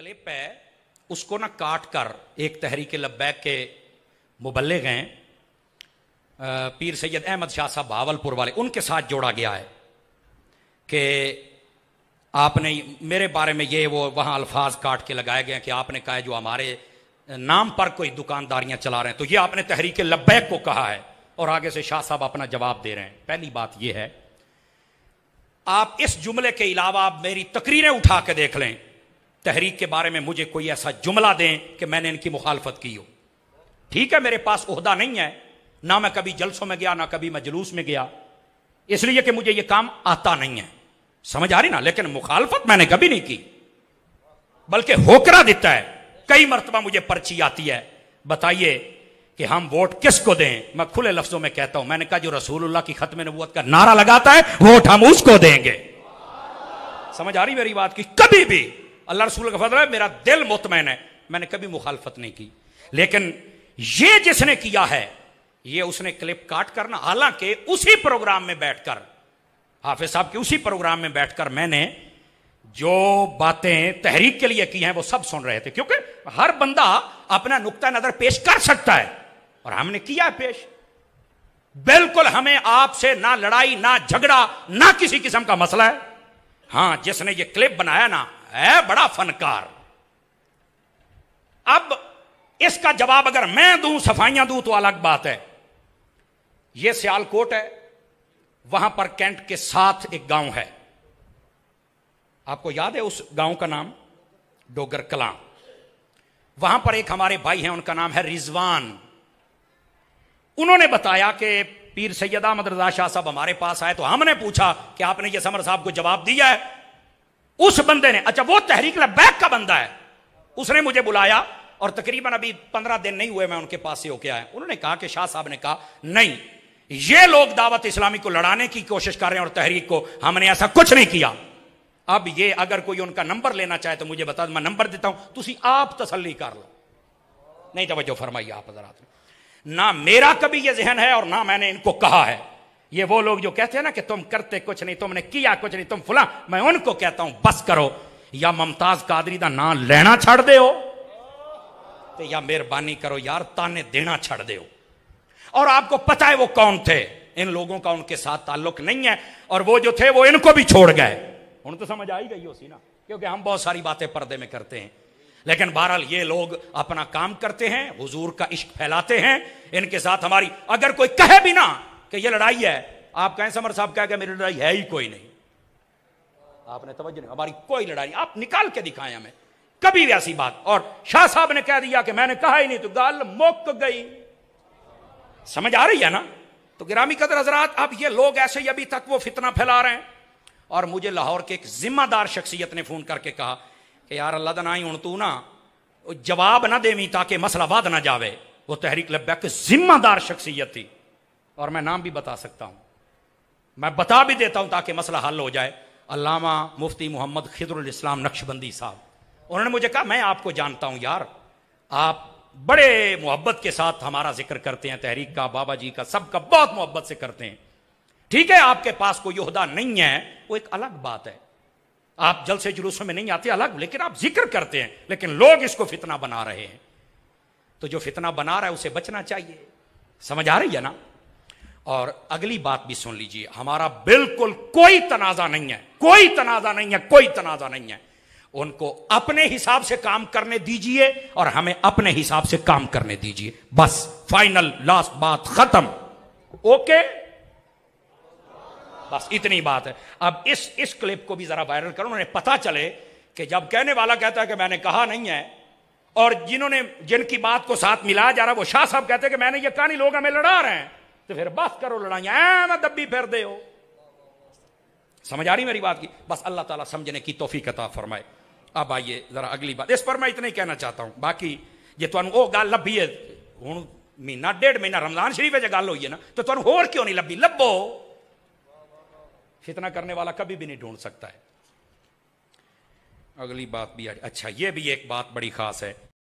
clip है उसको ना काट कर एक तहरीक लब्बैक के मुबल्ले गए पीर सैयद अहमद शाह साहब भावलपुर वाले उनके साथ जोड़ा गया है कि आपने मेरे बारे में ये वो वहां अल्फाज काट के लगाए गए कि आपने कहा जो हमारे नाम पर कोई दुकानदारियां चला रहे हैं तो ये आपने तहरीक लब्बैक को कहा है और आगे से शाह साहब अपना जवाब दे रहे हैं पहली बात यह है आप इस जुमले के अलावा आप मेरी तकरीरें उठा के देख लें तहरीक के बारे में मुझे कोई ऐसा जुमला दें कि मैंने इनकी मुखालफत की हो ठीक है मेरे पास उहदा नहीं है ना मैं कभी जलसों में गया ना कभी मैं जुलूस में गया इसलिए कि मुझे यह काम आता नहीं है समझ आ रही ना लेकिन मुखालफत मैंने कभी नहीं की बल्कि होकरा देता है कई मरतबा मुझे पर्ची आती है बताइए कि हम वोट किसको दें मैं खुले लफ्जों में कहता हूं मैंने कहा जो रसूलुल्लाह की खत्म नबूत का नारा लगाता है वोट हम उसको देंगे समझ आ रही मेरी बात की कभी भी अल्लाह रसूल का फजल है मेरा दिल मुतमैन है मैंने कभी मुखालफत नहीं की लेकिन ये जिसने किया है ये उसने क्लिप काट कर ना हालांकि उसी प्रोग्राम में बैठकर हाफिज साहब के उसी प्रोग्राम में बैठकर मैंने जो बातें तहरीक के लिए की हैं वो सब सुन रहे थे क्योंकि हर बंदा अपना नुकता नजर पेश कर सकता है और हमने किया है पेश बिल्कुल हमें आपसे ना लड़ाई ना झगड़ा ना किसी किस्म का मसला है हां जिसने ये क्लिप बनाया ना है बड़ा फनकार अब इसका जवाब अगर मैं दूं सफाइयां दूं तो अलग बात है यह सियालकोट है वहां पर कैंट के साथ एक गांव है आपको याद है उस गांव का नाम डोगर कलां वहां पर एक हमारे भाई हैं उनका नाम है रिजवान उन्होंने बताया कि पीर सैयद अहमद रजा शाह साहब हमारे पास आए तो हमने पूछा कि आपने ये समर साहब को जवाब दिया है उस बंदे ने अच्छा वो तहरीक बैक का बंदा है उसने मुझे बुलाया और तकरीबन अभी पंद्रह दिन नहीं हुए मैं उनके पास से होके आया उन्होंने कहा कि शाह साहब ने कहा नहीं ये लोग दावत इस्लामी को लड़ाने की कोशिश कर रहे हैं और तहरीक को हमने ऐसा कुछ नहीं किया अब ये अगर कोई उनका नंबर लेना चाहे तो मुझे बता दो मैं नंबर देता हूं तुम आप तसली कर लो नहीं तो फरमाइए आप ना मेरा कभी ये जहन है और ना मैंने इनको कहा है ये वो लोग जो कहते हैं ना कि तुम करते कुछ नहीं तुमने किया कुछ नहीं तुम फुला मैं उनको कहता हूं बस करो या मुमताज कादरी का नाम लेना छड़ दो या मेहरबानी करो यार ताने देना छड़ दो और आपको पता है वो कौन थे इन लोगों का उनके साथ ताल्लुक नहीं है और वो जो थे वो इनको भी छोड़ गए उन तो समझ आई गई हो सी ना क्योंकि हम बहुत सारी बातें पर्दे में करते हैं लेकिन बहरहाल ये लोग अपना काम करते हैं हुजूर का इश्क फैलाते हैं इनके साथ हमारी अगर कोई कहे भी ना कि ये लड़ाई है आप कहें समर साहब क्या क्या मेरी लड़ाई है ही कोई नहीं आपने तवज्जो नहीं हमारी कोई लड़ाई आप निकाल के दिखाएं हमें कभी भी ऐसी बात और शाह साहब ने कह दिया कि मैंने कहा ही नहीं तो गाल मोक गई समझ आ रही है ना तो गिरामी कदर हजरात अब ये लोग ऐसे ही अभी तक वो फितना फैला रहे हैं और मुझे लाहौर के एक जिम्मेदार शख्सियत ने फोन करके कहा कि यार अल्लाह दना हूं तू ना जवाब ना देवी ताकि मसला वाद ना जावे वो तहरीक लब्बैक जिम्मेदार शख्सियत थी और मैं नाम भी बता सकता हूं मैं बता भी देता हूं ताकि मसला हल हो जाए अलामा मुफ्ती मोहम्मद खिदरुल इस्लाम नक्शबंदी साहब उन्होंने मुझे कहा मैं आपको जानता हूं यार आप बड़े मोहब्बत के साथ हमारा जिक्र करते हैं तहरीक का बाबा जी का सबका बहुत मोहब्बत से करते हैं ठीक है आपके पास कोई योदा नहीं है वो एक अलग बात है आप जल से जुलूसों में नहीं आते अलग लेकिन आप जिक्र करते हैं लेकिन लोग इसको फितना बना रहे हैं तो जो फितना बना रहा है उसे बचना चाहिए समझ आ रही है ना और अगली बात भी सुन लीजिए हमारा बिल्कुल कोई तनाजा नहीं है कोई तनाजा नहीं है कोई तनाजा नहीं है उनको अपने हिसाब से काम करने दीजिए और हमें अपने हिसाब से काम करने दीजिए बस फाइनल लास्ट बात खत्म ओके बस इतनी बात है अब इस इस क्लिप को भी जरा वायरल करो उन्हें पता चले कि जब कहने वाला कहता है कि मैंने कहा नहीं है और जिन्होंने जिनकी बात को साथ मिलाया जा रहा है वो शाह साहब कहते हैं कि मैंने ये कहानी लोग हमें लड़ा रहे हैं तो फिर बस करो लड़ाइया दबी फिर दे समझ आ रही मेरी बात की बस अल्लाह ताला समझने की तोहफी कता फरमाए अब आइए जरा अगली बात इस पर मैं इतना ही कहना चाहता हूं बाकी जे तुम वो गल ली है हूं महीना डेढ़ महीना रमजान शरीफ जो गल हुई है ना तो तुम होर क्यों नहीं लभी लभो फितना करने वाला कभी भी नहीं ढूंढ सकता है अगली बात भी अच्छा ये भी एक बात बड़ी खास है